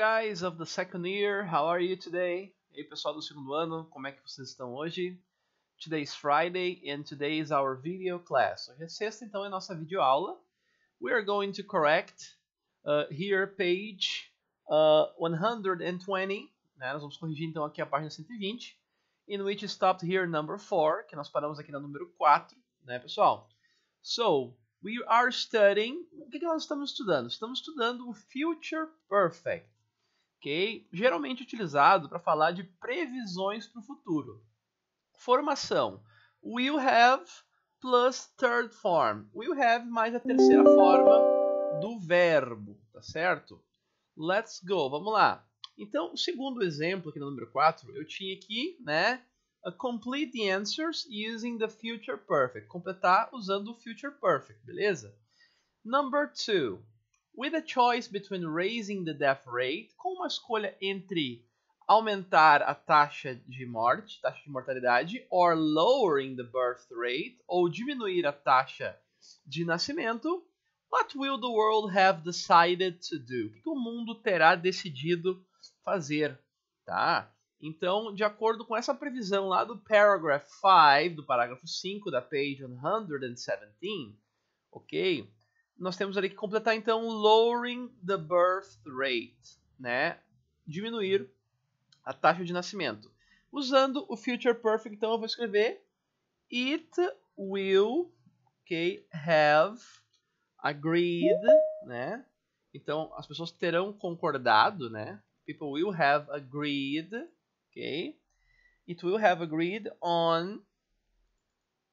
guys of the second year, how are you today? pessoal do segundo ano, como é que vocês estão hoje? Today is Friday and today is our video class. Hoje é sexta, então é nossa videoaula. We are going to correct uh, here page uh, 120. Né? Nós vamos corrigir então aqui a página 120. In which stopped here number 4, que nós paramos aqui na número 4, né, pessoal? So, we are studying. O que, que nós estamos estudando? Estamos estudando o Future Perfect ok? Geralmente utilizado para falar de previsões para o futuro. Formação: will have plus third form. Will have mais a terceira forma do verbo, tá certo? Let's go, vamos lá. Então, o segundo exemplo aqui no número 4, eu tinha aqui, né? complete the answers using the future perfect. Completar usando o future perfect, beleza? Number 2 with a choice between raising the death rate, com uma escolha entre aumentar a taxa de morte, taxa de mortalidade, or lowering the birth rate, ou diminuir a taxa de nascimento, what will the world have decided to do? O que o mundo terá decidido fazer, tá? Então, de acordo com essa previsão lá do paragraph 5, do parágrafo 5 da page 117, ok? nós temos ali que completar então lowering the birth rate, né? Diminuir a taxa de nascimento. Usando o future perfect, então eu vou escrever it will okay, have agreed, né? Então as pessoas terão concordado, né? People will have agreed, okay It will have agreed on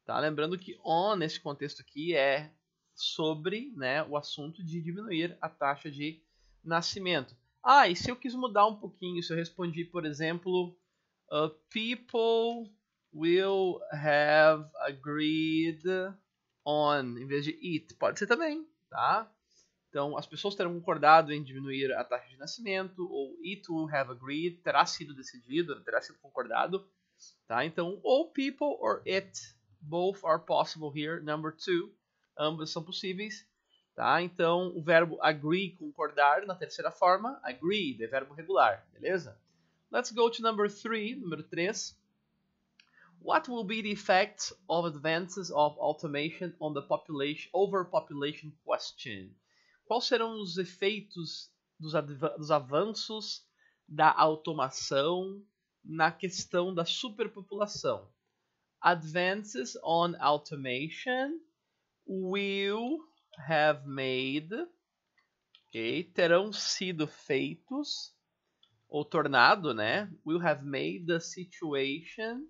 Tá? Lembrando que on nesse contexto aqui é sobre né, o assunto de diminuir a taxa de nascimento. Ah, e se eu quis mudar um pouquinho, se eu respondi, por exemplo, uh, people will have agreed on, em vez de it, pode ser também, tá? Então, as pessoas terão concordado em diminuir a taxa de nascimento, ou it will have agreed, terá sido decidido, terá sido concordado, tá? Então, ou people or it, both are possible here, number two ambas são possíveis. Tá? Então, o verbo agree, concordar, na terceira forma, agree, é verbo regular, beleza? Let's go to number three, número 3. What will be the effect of advances of automation on the population overpopulation question? Quais serão os efeitos dos, dos avanços da automação na questão da superpopulação? Advances on automation will have made, ok? Terão sido feitos ou tornado, né? Will have made the situation,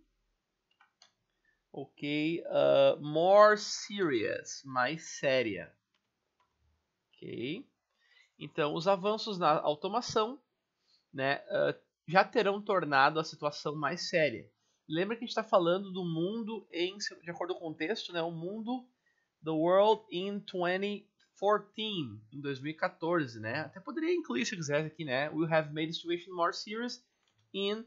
ok? Uh, more serious, mais séria, ok? Então, os avanços na automação, né? Uh, já terão tornado a situação mais séria. Lembra que a gente está falando do mundo em, de acordo com o contexto, né? O mundo The World in 2014, em 2014, né? Até poderia incluir, se quisesse aqui, né? We have made the situation more serious in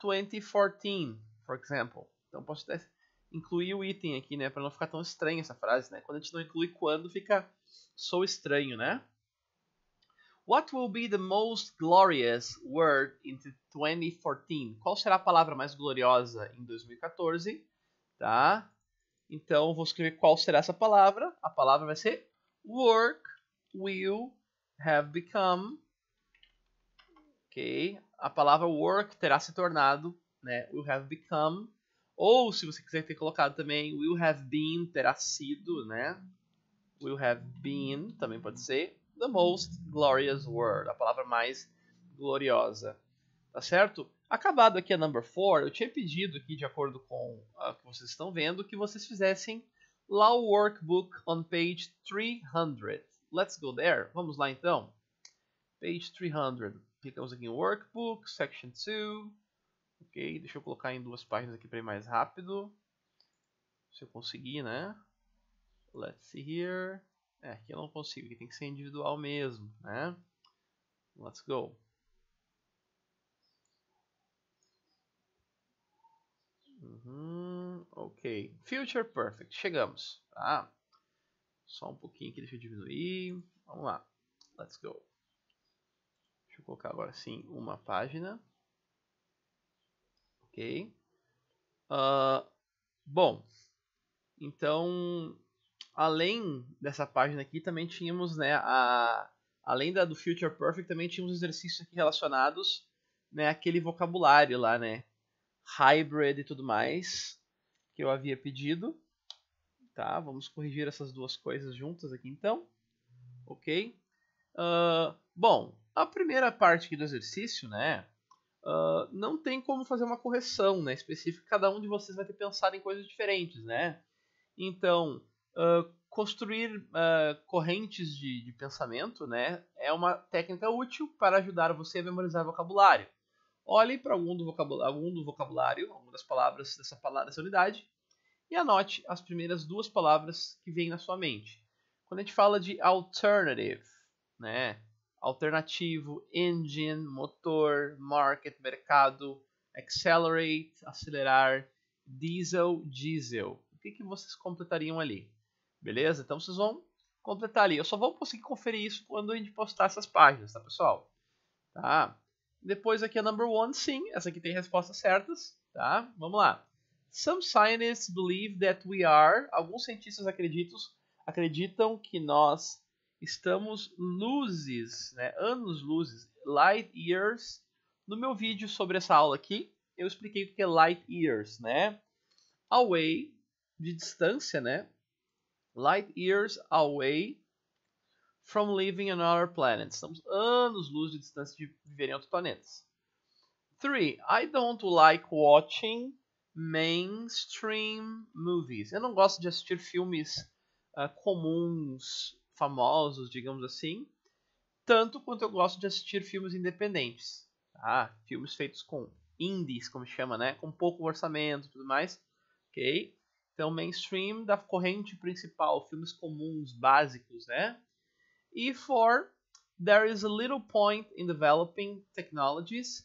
2014, for example. Então posso até incluir o item aqui, né? Para não ficar tão estranha essa frase, né? Quando a gente não inclui quando, fica sou estranho, né? What will be the most glorious word in 2014? Qual será a palavra mais gloriosa em 2014? Tá? Então vou escrever qual será essa palavra. A palavra vai ser work will have become. Ok? A palavra work terá se tornado, né? Will have become. Ou se você quiser ter colocado também, will have been terá sido, né? Will have been também pode ser. The most glorious word, a palavra mais gloriosa. Tá certo? Acabado aqui a number 4, eu tinha pedido aqui, de acordo com o que vocês estão vendo, que vocês fizessem Law Workbook on page 300. Let's go there. Vamos lá então. Page 300. Clicamos aqui em Workbook, Section 2. Ok, deixa eu colocar em duas páginas aqui para ir mais rápido. Se eu conseguir, né? Let's see here. É, aqui eu não consigo, aqui tem que ser individual mesmo, né? Let's go. Uhum, ok. Future Perfect. Chegamos. Tá? Só um pouquinho aqui, deixa eu diminuir. Vamos lá. Let's go. Deixa eu colocar agora sim uma página. Ok. Uh, bom, então, além dessa página aqui, também tínhamos, né, a, além da do Future Perfect, também tínhamos exercícios aqui relacionados, né, aquele vocabulário lá, né, hybrid e tudo mais que eu havia pedido. Tá, vamos corrigir essas duas coisas juntas aqui então. Ok? Uh, bom, a primeira parte aqui do exercício, né? Uh, não tem como fazer uma correção né, específica, cada um de vocês vai ter pensado em coisas diferentes, né? Então, uh, construir correntes de, de pensamento né, é uma técnica útil para ajudar você a memorizar vocabulário olhe para algum do vocabulário, algum do vocabulário, alguma das palavras dessa, palavra, dessa unidade, e anote as primeiras duas palavras que vêm na sua mente. Quando a gente fala de alternative, né? alternativo, engine, motor, market, mercado, accelerate, acelerar, diesel, diesel. O que, que vocês completariam ali? Beleza? Então vocês vão completar ali. Eu só vou conseguir conferir isso quando a gente postar essas páginas, tá pessoal? Tá? Depois aqui a é number one, sim, essa aqui tem respostas certas, tá? Vamos lá. Some scientists believe that we are. Alguns cientistas acreditam, acreditam que nós estamos luzes, né? Anos luzes, light years. No meu vídeo sobre essa aula aqui, eu expliquei o que é light years, né? Away de distância, né? Light years away from living on other planets. Estamos anos-luz de distância de viver em outros planetas. 3. I don't like watching mainstream movies. Eu não gosto de assistir filmes uh, comuns, famosos, digamos assim, tanto quanto eu gosto de assistir filmes independentes. Ah, filmes feitos com indies, como chama, né? Com pouco orçamento e tudo mais. Ok? Então, mainstream da corrente principal, filmes comuns, básicos, né? E for there is a little point in developing technologies. O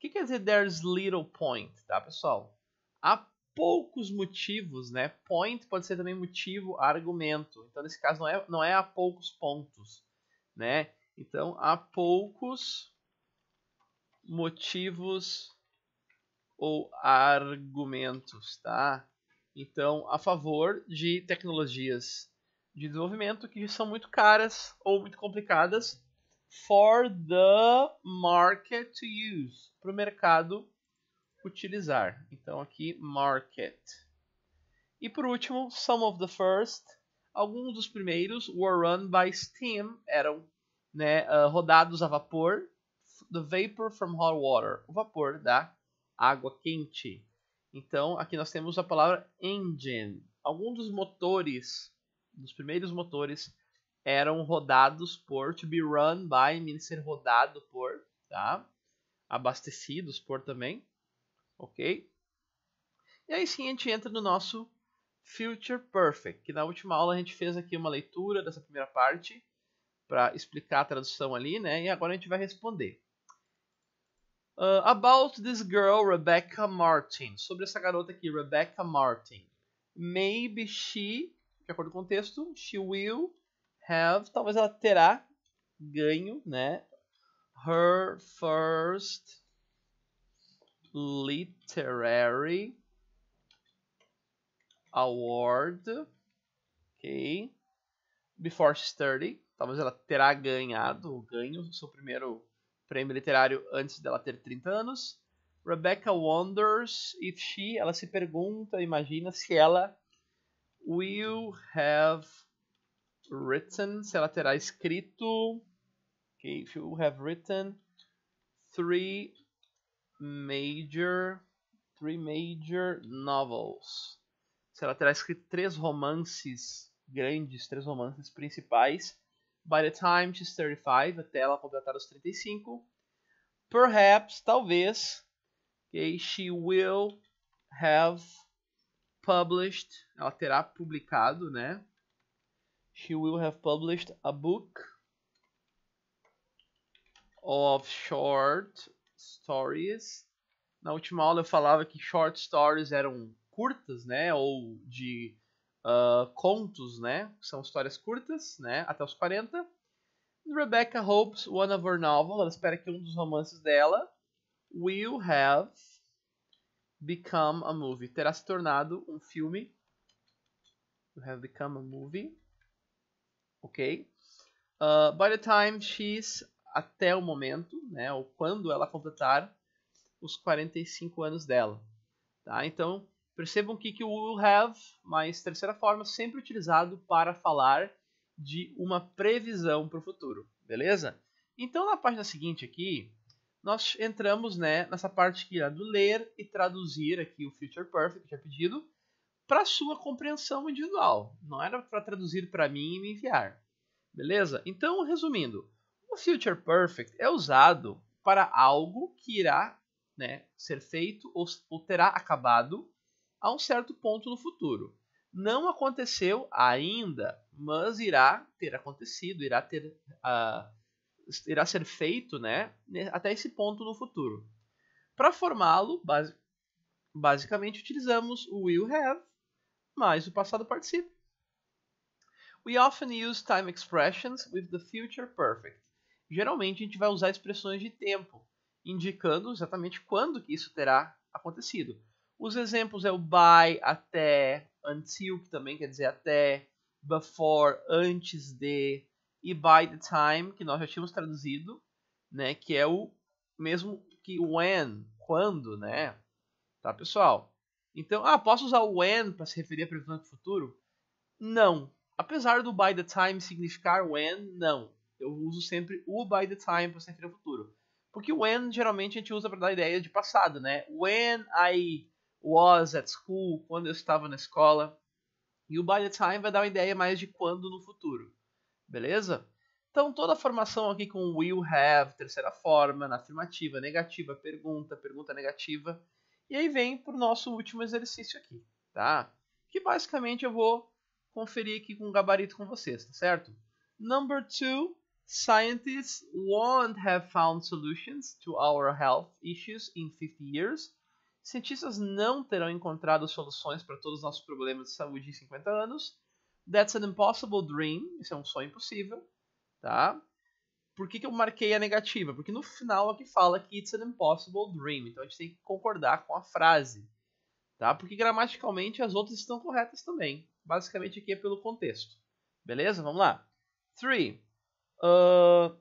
que quer dizer there's little point, tá, pessoal? Há poucos motivos, né? Point pode ser também motivo, argumento. Então, nesse caso, não é, não é há poucos pontos, né? Então, há poucos motivos ou argumentos, tá? Então, a favor de tecnologias de desenvolvimento que são muito caras ou muito complicadas for the market to use, para o mercado utilizar. Então aqui market. E por último, some of the first, alguns dos primeiros were run by steam, eram né, ah, rodados a vapor, the vapor from hot water, o vapor da água quente. Então aqui nós temos a palavra engine, alguns dos motores dos primeiros motores eram rodados por, to be run by, means ser rodado por, tá? Abastecidos por também, ok? E aí sim a gente entra no nosso Future Perfect, que na última aula a gente fez aqui uma leitura dessa primeira parte para explicar a tradução ali, né? E agora a gente vai responder. Uh, about this girl, Rebecca Martin. Sobre essa garota aqui, Rebecca Martin. Maybe she de acordo com o texto, she will have, talvez ela terá ganho, né? Her first literary award, ok? Before she's 30, talvez ela terá ganhado, ganho o seu primeiro prêmio literário antes dela ter 30 anos. Rebecca wonders if she, ela se pergunta, imagina se ela will have written, se ela terá escrito, okay, if you have written three major, three major novels, se ela terá escrito três romances grandes, três romances principais, by the time she's 35, até ela completar os 35, perhaps, talvez, okay, she will have published, ela terá publicado, né? She will have published a book of short stories. Na última aula eu falava que short stories eram curtas, né? Ou de uh, contos, né? São histórias curtas, né? Até os 40. Rebecca hopes one of her novels, ela espera que um dos romances dela will have become a movie. Terá se tornado um filme. You have become a movie. Ok? Uh, by the time she's. Até o momento, né? Ou quando ela completar os 45 anos dela. Tá? Então, percebam que, que o will have, mais terceira forma, sempre utilizado para falar de uma previsão para o futuro. Beleza? Então, na página seguinte aqui, nós entramos né, nessa parte que irá né, do ler e traduzir aqui o Future Perfect que é pedido para sua compreensão individual. Não era para traduzir para mim e me enviar. Beleza? Então, resumindo, o Future Perfect é usado para algo que irá né, ser feito ou, ou terá acabado a um certo ponto no futuro. Não aconteceu ainda, mas irá ter acontecido, irá ter uh, irá ser feito né, até esse ponto no futuro. Para formá-lo, basicamente utilizamos o will have mais o passado particípio. We often use time expressions with the future perfect. Geralmente a gente vai usar expressões de tempo, indicando exatamente quando que isso terá acontecido. Os exemplos é o by, até, until, que também quer dizer até, before, antes de, e By the Time, que nós já tínhamos traduzido, né, que é o mesmo que when, quando, né? Tá, pessoal? Então, ah, posso usar o when para se referir à previsão do futuro? Não. Apesar do by the time significar when, não. Eu uso sempre o by the time para se referir ao futuro. Porque when geralmente a gente usa para dar ideia de passado, né? When I was at school, quando eu estava na escola. E o by the time vai dar uma ideia mais de quando no futuro beleza? Então toda a formação aqui com will have, terceira forma, na afirmativa, negativa, pergunta, pergunta negativa. E aí vem para o nosso último exercício aqui, tá? Que basicamente eu vou conferir aqui com o gabarito com vocês, tá certo? Number two, scientists won't have found solutions to our health issues in 50 years. Cientistas não terão encontrado soluções para todos os nossos problemas de saúde em 50 anos. That's an Impossible Dream. Isso é um sonho impossível. Tá? Por que, que eu marquei a negativa? Porque no final aqui é fala que It's an Impossible Dream. Então a gente tem que concordar com a frase. Tá? Porque gramaticalmente as outras estão corretas também. Basicamente aqui é pelo contexto. Beleza? Vamos lá. 3. Uh,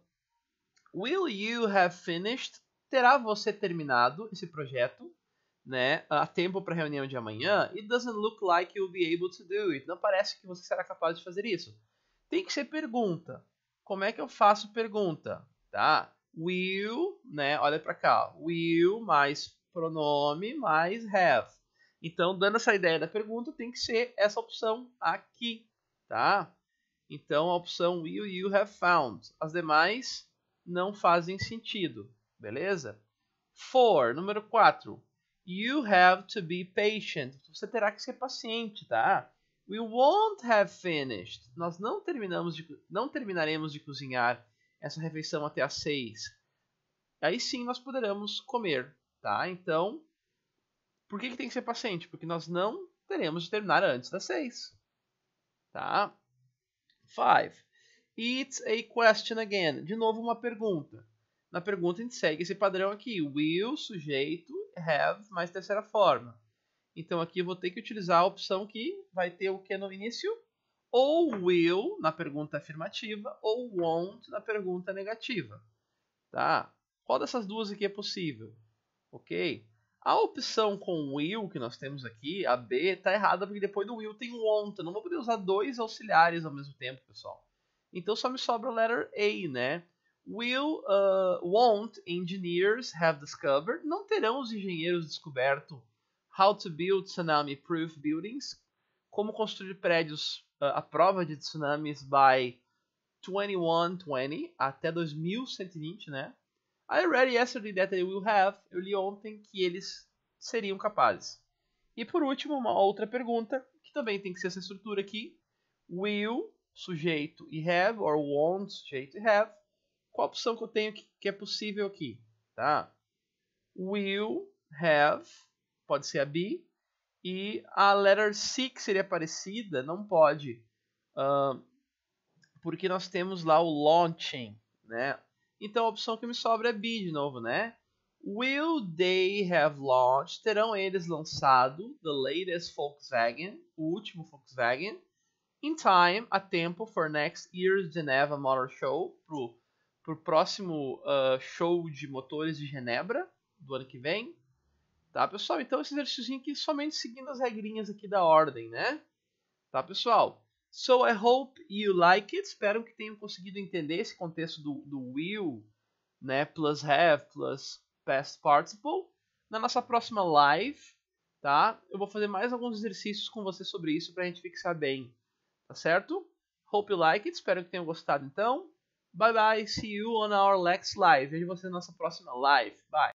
will you have finished? Terá você terminado esse projeto? né, a tempo para a reunião de amanhã, it doesn't look like you'll be able to do it. Não parece que você será capaz de fazer isso. Tem que ser pergunta. Como é que eu faço pergunta? Tá? Will, né? Olha para cá. Will mais pronome mais have. Então, dando essa ideia da pergunta, tem que ser essa opção aqui, tá? Então, a opção will you have found. As demais não fazem sentido, beleza? For, número 4. You have to be patient. Você terá que ser paciente, tá? We won't have finished. Nós não terminamos de, não terminaremos de cozinhar essa refeição até às seis. Aí sim nós poderemos comer, tá? Então, por que, que tem que ser paciente? Porque nós não teremos de terminar antes das seis, tá? Five. It's a question again. De novo uma pergunta. Na pergunta a gente segue esse padrão aqui. Will, sujeito have mais terceira forma. Então aqui eu vou ter que utilizar a opção que vai ter o que no início, ou will na pergunta afirmativa, ou won't na pergunta negativa. Tá? Qual dessas duas aqui é possível? Ok? A opção com will que nós temos aqui, a B, está errada porque depois do will tem won't. Eu não vou poder usar dois auxiliares ao mesmo tempo, pessoal. Então só me sobra a letter A, né? will uh, won't engineers have discovered? Não terão os engenheiros descoberto how to build tsunami-proof buildings, como construir prédios uh, à prova de tsunamis by 2120 até 2120, né? I read yesterday that they will have. Eu li ontem que eles seriam capazes. E por último, uma outra pergunta que também tem que ser essa estrutura aqui: will sujeito e have or won't sujeito e have qual a opção que eu tenho que, que é possível aqui? Tá? Will have, pode ser a B. E a letter C, que seria parecida, não pode. Uh, porque nós temos lá o launching, né? Então a opção que me sobra é B de novo, né? Will they have launched? Terão eles lançado the latest Volkswagen, o último Volkswagen, in time, a tempo for next year's Geneva Motor Show, pro pro próximo uh, show de motores de Genebra do ano que vem. Tá, pessoal? Então esse exercício aqui somente seguindo as regrinhas aqui da ordem, né? Tá, pessoal? So I hope you like it. Espero que tenham conseguido entender esse contexto do, do will, né? Plus have, plus past participle. Na nossa próxima live, tá? Eu vou fazer mais alguns exercícios com você sobre isso para a gente fixar bem, tá certo? Hope you like it. Espero que tenham gostado, então. Bye bye, see you on our next live. Vejo você na nossa próxima live. Bye.